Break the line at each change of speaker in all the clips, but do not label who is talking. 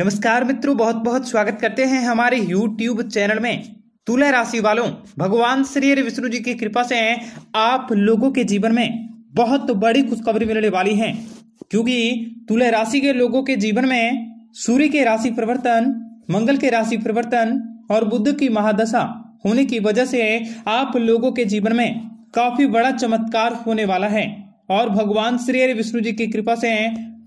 नमस्कार मित्रों बहुत बहुत स्वागत करते हैं हमारे YouTube चैनल में तुला राशि वालों भगवान श्री विष्णु जी की कृपा से आप लोगों के जीवन में बहुत बड़ी खुशखबरी मिलने वाली है क्योंकि तुला राशि के लोगों के जीवन में सूर्य के राशि परिवर्तन मंगल के राशि परिवर्तन और बुद्ध की महादशा होने की वजह से आप लोगों के जीवन में काफी बड़ा चमत्कार होने वाला है और भगवान श्री विष्णु जी की कृपा से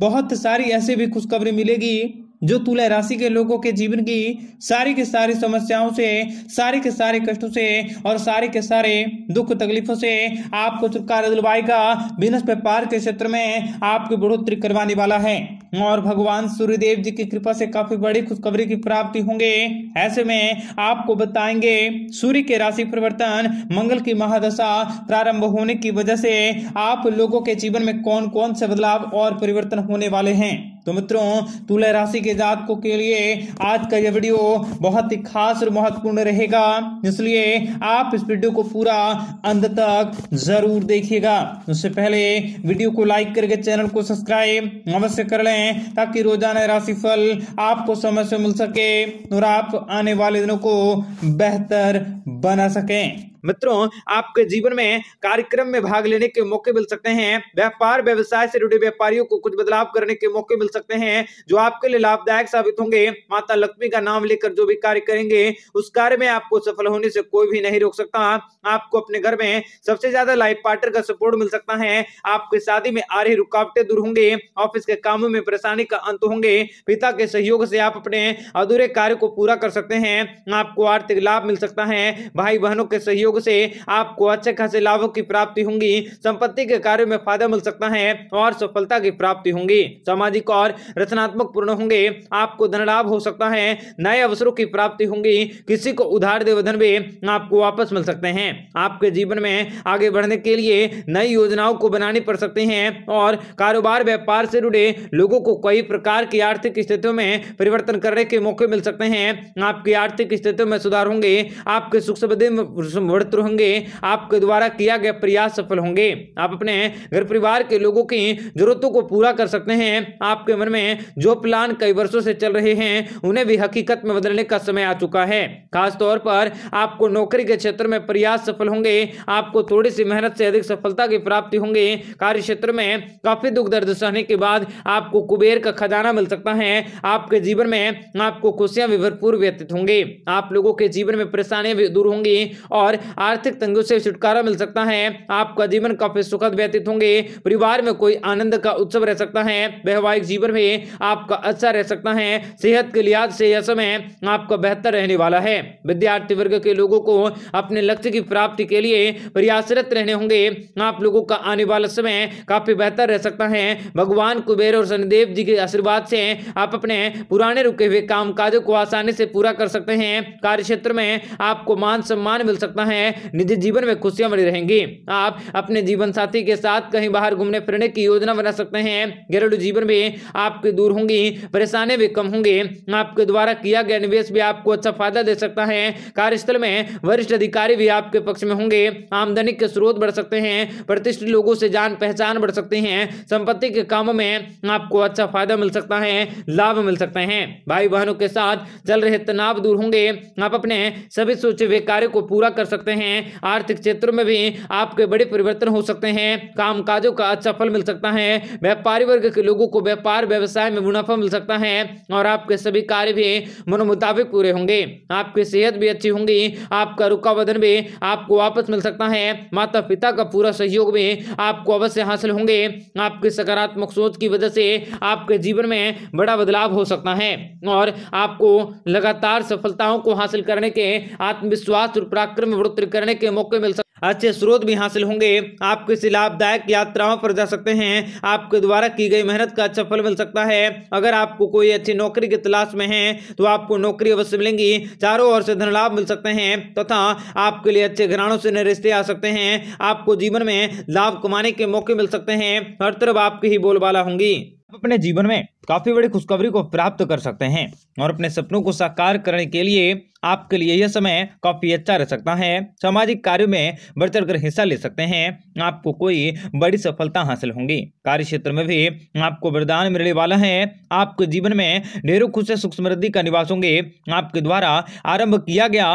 बहुत सारी ऐसी भी खुशखबरी मिलेगी जो तुला राशि के लोगों के जीवन की सारी की सारी समस्याओं से सारे के सारे कष्टों से और सारे के सारे दुख तकलीफों से आपको छुटकारा दिलवाएगा बिजनेस व्यापार के क्षेत्र में आपकी बढ़ोतरी करवाने वाला है और भगवान सूर्यदेव जी की कृपा से काफी बड़ी खुशखबरी की प्राप्ति होंगे ऐसे में आपको बताएंगे सूर्य के राशि परिवर्तन मंगल की महादशा प्रारंभ होने की वजह से आप लोगों के जीवन में कौन कौन से बदलाव और परिवर्तन होने वाले हैं तो मित्रों तुला राशि के जातकों के लिए आज का यह वीडियो बहुत ही खास और महत्वपूर्ण रहेगा इसलिए आप इस वीडियो को पूरा अंत तक जरूर देखिएगा उससे पहले वीडियो को लाइक करके चैनल को सब्सक्राइब अवश्य कर लें ताकि रोजाना राशि फल आपको समय से मिल सके और आप आने वाले दिनों को बेहतर बना सकें मित्रों आपके जीवन में कार्यक्रम में भाग लेने के मौके मिल सकते हैं व्यापार व्यवसाय से जुड़े व्यापारियों को कुछ बदलाव करने के मौके मिल सकते हैं जो आपके लिए लाभदायक साबित होंगे माता लक्ष्मी का नाम लेकर जो भी कार्य करेंगे उस कार्य में आपको सफल होने से कोई भी नहीं रोक सकता आपको अपने घर में सबसे ज्यादा लाइफ पार्टनर का सपोर्ट मिल सकता है आपके शादी में आ रही रुकावटें दूर होंगे ऑफिस के कामों में परेशानी का अंत होंगे पिता के सहयोग से आप अपने अधूरे कार्य को पूरा कर सकते हैं आपको आर्थिक लाभ मिल सकता है भाई बहनों के सहयोग योग से आपको अच्छे खासे लाभों की प्राप्ति होंगी संपत्ति के कार्य में फायदा मिल सकता है और सफलता की प्राप्ति होंगी सामाजिक और रचनात्मक पूर्ण होंगे आपको धन लाभ हो सकता है नए अवसरों की प्राप्ति होंगी किसी को उधार देवधन भी आपको वापस मिल सकते हैं आपके जीवन में आगे बढ़ने के लिए नई योजनाओं को बनानी पड़ सकती हैं और कारोबार व्यापार से जुड़े लोगों को कई प्रकार की आर्थिक स्थितियों में परिवर्तन करने के मौके मिल सकते हैं आपकी आर्थिक स्थितियों में सुधार होंगे आपके सुख समृद्धि प्रवृत्त होंगे आपके द्वारा किया गया प्रयास सफल होंगे आप अपने घर परिवार के लोगों की जरूरतों को पूरा कर सकते हैं आपके मन में जो प्लान कई वर्षों से चल रहे हैं उन्हें भी हकीकत में बदलने का समय आ चुका है खासतौर पर आपको नौकरी के क्षेत्र में प्रयास सफल होंगे आपको थोड़ी सी मेहनत से अधिक सफलता की प्राप्ति होंगे कार्य क्षेत्र में काफी दुख दर्द सहने के बाद आपको कुबेर का खजाना मिल सकता है आपके जीवन में आपको खुशियां भी भरपूर व्यतीत होंगे आप लोगों के जीवन में परेशानियां भी दूर होंगी और आर्थिक तंगी से छुटकारा मिल सकता है आपका जीवन काफी सुखद व्यतीत होंगे परिवार में कोई आनंद का उत्सव रह सकता है वैवाहिक जीवन में आपका अच्छा रह सकता है सेहत के लिहाज से यह समय आपका बेहतर रहने वाला है विद्यार्थी वर्ग के लोगों को अपने लक्ष्य की प्राप्ति के लिए प्रयासरत रहने होंगे आप लोगों का आने वाला समय काफी बेहतर रह सकता है भगवान कुबेर और शनिदेव जी के आशीर्वाद से आप अपने पुराने रुके हुए काम को आसानी से पूरा कर सकते हैं कार्य क्षेत्र में आपको मान सम्मान मिल सकता है में निजी जीवन में खुशियां बनी रहेंगी आप अपने जीवन साथी के साथ कहीं बाहर घूमने फिरने की योजना बना सकते हैं घरेलू जीवन भी आपके दूर होंगी परेशानी भी कम होंगी आपके द्वारा किया गया निवेश भी आपको अच्छा फायदा दे सकता है कार्यस्थल में वरिष्ठ अधिकारी भी आपके पक्ष में होंगे आमदनी के स्रोत बढ़ सकते हैं प्रतिष्ठित लोगों से जान पहचान बढ़ सकती है संपत्ति के कामों में आपको अच्छा फायदा मिल सकता है लाभ मिल सकते हैं भाई बहनों के साथ चल रहे तनाव दूर होंगे आप अपने सभी सोचे हुए कार्य को पूरा कर सकते सकते हैं आर्थिक क्षेत्र में भी आपके बड़े परिवर्तन हो सकते हैं काम काजों का अच्छा फल मिल सकता है व्यापारी वर्ग के लोगों को व्यापार व्यवसाय में मुनाफा मिल सकता है और आपके सभी कार्य भी मनोमुताबिक पूरे होंगे आपकी सेहत भी अच्छी होंगी आपका रुका भी आपको वापस मिल सकता है माता पिता का पूरा सहयोग भी आपको अवश्य हासिल होंगे आपकी सकारात्मक सोच की वजह से आपके जीवन में बड़ा बदलाव हो सकता है और आपको लगातार सफलताओं को हासिल करने के आत्मविश्वास और पराक्रम प्रश्नोत्तर करने के मौके मिल सकते अच्छे स्रोत भी हासिल होंगे आप किसी लाभदायक यात्राओं पर जा सकते हैं आपके द्वारा की गई मेहनत का अच्छा फल मिल सकता है अगर आपको कोई अच्छी नौकरी की तलाश में है तो आपको नौकरी अवश्य मिलेंगी चारों ओर से धन लाभ मिल सकते हैं तथा आपके लिए अच्छे घरानों से रिश्ते आ सकते हैं आपको जीवन में लाभ कमाने के मौके मिल सकते हैं हर तरफ आपकी ही बोलबाला होंगी आप अपने जीवन में काफी बड़ी खुशखबरी को प्राप्त कर सकते हैं और अपने सपनों को साकार करने के लिए आपके लिए यह समय काफी अच्छा रह सकता है सामाजिक कार्यों में बढ़ चढ़ कर हिस्सा ले सकते हैं आपको कोई बड़ी सफलता हासिल होगी कार्य क्षेत्र में भी आपको वरदान मिलने वाला है आपके जीवन में ढेरों खुश सुख समृद्धि का निवास होंगे आपके द्वारा आरंभ किया गया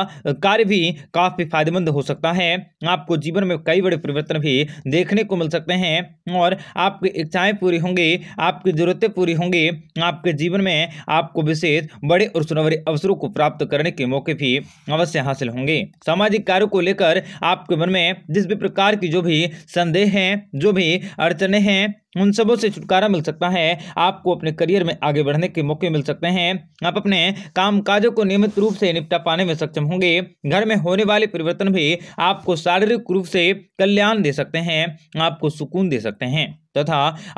कार्य भी काफी फायदेमंद हो सकता है आपको जीवन में कई बड़े परिवर्तन भी देखने को मिल सकते हैं और आपकी इच्छाएं पूरी होंगी आप आपकी ज़रूरतें पूरी होंगी आपके जीवन में आपको विशेष बड़े और सुनवरे अवसरों को प्राप्त करने के मौके भी अवश्य हासिल होंगे सामाजिक कार्यों को लेकर आपके मन में जिस भी प्रकार की जो भी संदेह हैं जो भी अड़चने हैं उन सबों से छुटकारा मिल सकता है आपको अपने करियर में आगे बढ़ने के मौके मिल सकते हैं आप अपने काम काजों को नियमित रूप से निपटा पाने में सक्षम होंगे घर में होने वाले परिवर्तन भी आपको शारीरिक रूप से कल्याण दे सकते हैं आपको सुकून दे सकते हैं तथा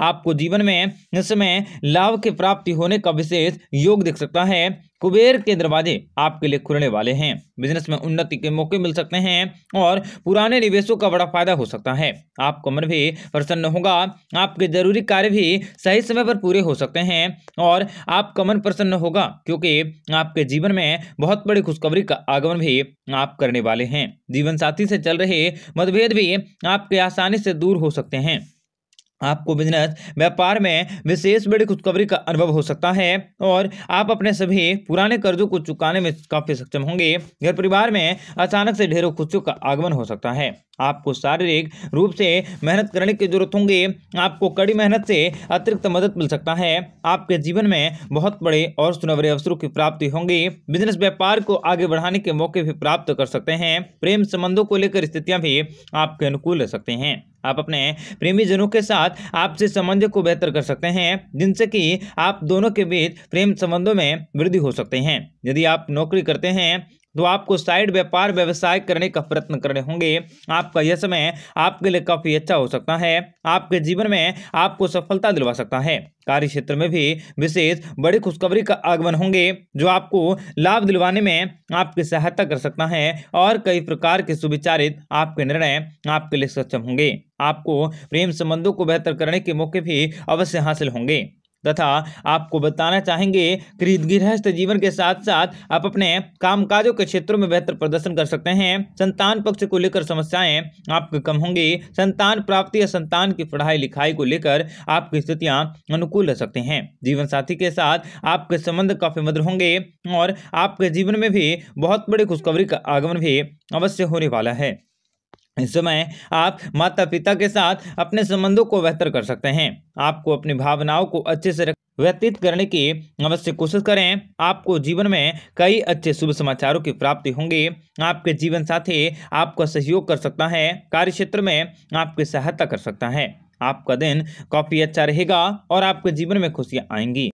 आपको जीवन में इसमें लाभ की प्राप्ति होने का विशेष योग दिख सकता है कुबेर के दरवाजे आपके लिए खुलने वाले हैं बिजनेस में उन्नति के मौके मिल सकते हैं और पुराने निवेशों का बड़ा फायदा हो सकता है आपका मन भी प्रसन्न होगा आपके जरूरी कार्य भी सही समय पर पूरे हो सकते हैं और आपका मन प्रसन्न होगा क्योंकि आपके जीवन में बहुत बड़ी खुशखबरी का आगमन भी आप करने वाले हैं जीवन साथी से चल रहे मतभेद भी आपके आसानी से दूर हो सकते हैं आपको बिजनेस व्यापार में विशेष बड़ी खुशखबरी का अनुभव हो सकता है और आप अपने सभी पुराने कर्जों को चुकाने में काफी सक्षम होंगे घर परिवार में अचानक से ढेरों खुशियों का आगमन हो सकता है आपको शारीरिक रूप से मेहनत करने की जरूरत होंगी आपको कड़ी मेहनत से अतिरिक्त मदद मिल सकता है आपके जीवन में बहुत बड़े और सुनवरे अवसरों की प्राप्ति होंगी बिजनेस व्यापार को आगे बढ़ाने के मौके भी प्राप्त कर सकते हैं प्रेम संबंधों को लेकर स्थितियां भी आपके अनुकूल रह सकते हैं आप अपने प्रेमी जनों के साथ आपसे संबंध को बेहतर कर सकते हैं जिनसे कि आप दोनों के बीच प्रेम संबंधों में वृद्धि हो सकते हैं यदि आप नौकरी करते हैं तो आपको साइड व्यापार व्यवसाय करने का प्रयत्न करने होंगे आपका यह समय आपके लिए काफ़ी अच्छा हो सकता है आपके जीवन में आपको सफलता दिलवा सकता है कार्य क्षेत्र में भी विशेष बड़ी खुशखबरी का आगमन होंगे जो आपको लाभ दिलवाने में आपकी सहायता कर सकता है और कई प्रकार के सुविचारित आपके निर्णय आपके लिए सक्षम होंगे आपको प्रेम संबंधों को बेहतर करने के मौके भी अवश्य हासिल होंगे तथा आपको बताना चाहेंगे गृहस्थ जीवन के साथ साथ आप अपने कामकाजों के क्षेत्रों में बेहतर प्रदर्शन कर सकते हैं संतान पक्ष को लेकर समस्याएं आपके कम होंगी संतान प्राप्ति या संतान की पढ़ाई लिखाई को लेकर आपकी स्थितियां अनुकूल हो सकती हैं जीवन साथी के साथ आपके संबंध काफी मधुर होंगे और आपके जीवन में भी बहुत बड़ी खुशखबरी का आगमन भी अवश्य होने वाला है इस समय आप माता पिता के साथ अपने संबंधों को बेहतर कर सकते हैं आपको अपनी भावनाओं को अच्छे से रख व्यतीत करने की अवश्य कोशिश करें आपको जीवन में कई अच्छे शुभ समाचारों की प्राप्ति होंगी आपके जीवन साथी आपका सहयोग कर सकता है कार्य क्षेत्र में आपकी सहायता कर सकता है आपका दिन काफ़ी अच्छा रहेगा और आपके जीवन में खुशियाँ आएंगी